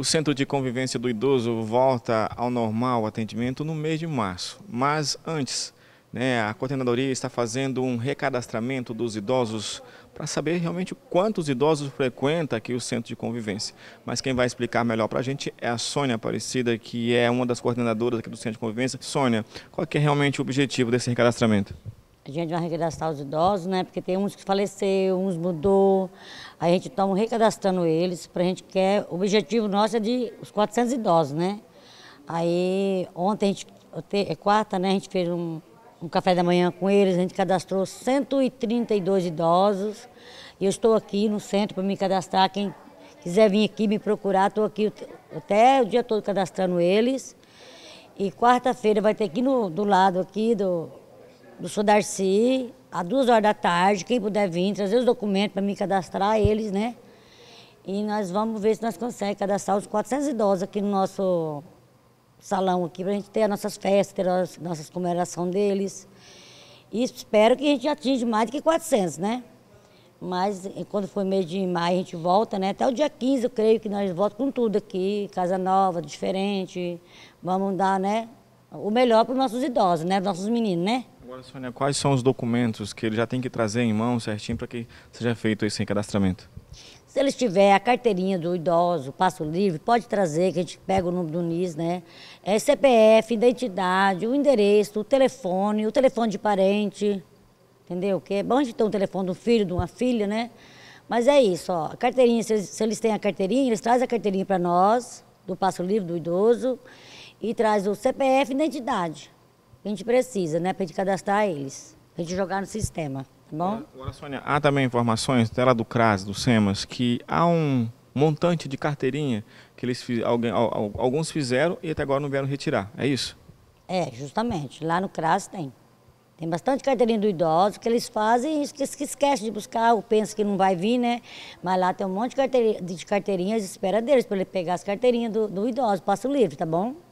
O Centro de Convivência do Idoso volta ao normal atendimento no mês de março, mas antes, né, a coordenadoria está fazendo um recadastramento dos idosos para saber realmente quantos idosos frequenta aqui o Centro de Convivência. Mas quem vai explicar melhor para a gente é a Sônia Aparecida, que é uma das coordenadoras aqui do Centro de Convivência. Sônia, qual é realmente o objetivo desse recadastramento? A gente vai recadastrar os idosos, né? Porque tem uns que faleceu, uns mudou. a gente está recadastrando eles, para a gente quer... É, o objetivo nosso é de os 400 idosos, né? Aí ontem, a gente, é quarta, né? A gente fez um, um café da manhã com eles, a gente cadastrou 132 idosos. E eu estou aqui no centro para me cadastrar. Quem quiser vir aqui me procurar, estou aqui até o dia todo cadastrando eles. E quarta-feira vai ter aqui no, do lado aqui do do Sodarci, às duas horas da tarde, quem puder vir, trazer os documentos para me cadastrar eles, né? E nós vamos ver se nós conseguimos cadastrar os 400 idosos aqui no nosso salão aqui, para a gente ter as nossas festas, ter as nossas comemorações deles. E espero que a gente atinja mais do que 400, né? Mas quando for mês de maio a gente volta, né? Até o dia 15 eu creio que nós voltamos com tudo aqui, casa nova, diferente. Vamos dar, né? o melhor para os nossos idosos, né, nossos meninos, né? Agora, Sônia, quais são os documentos que ele já tem que trazer em mão certinho para que seja feito esse cadastramento? Se eles tiver a carteirinha do idoso, passo livre, pode trazer, que a gente pega o número do NIS, né? É CPF, identidade, o endereço, o telefone, o telefone de parente, entendeu? Que é bom a gente ter um telefone do filho, de uma filha, né? Mas é isso, ó, a carteirinha, se eles, se eles têm a carteirinha, eles trazem a carteirinha para nós, do passo livre, do idoso, e traz o CPF e identidade. A gente precisa, né, para gente cadastrar eles, para gente jogar no sistema, tá bom? Agora, Sônia, há também informações dela do CRAS, do SEMAS, que há um montante de carteirinha que eles alguém, alguns fizeram e até agora não vieram retirar, é isso? É, justamente. Lá no CRAS tem. Tem bastante carteirinha do idoso que eles fazem e que esquece de buscar, ou pensa que não vai vir, né? Mas lá tem um monte de, carteirinha, de carteirinhas espera deles, para ele pegar as carteirinhas do, do idoso, passo livre, tá bom?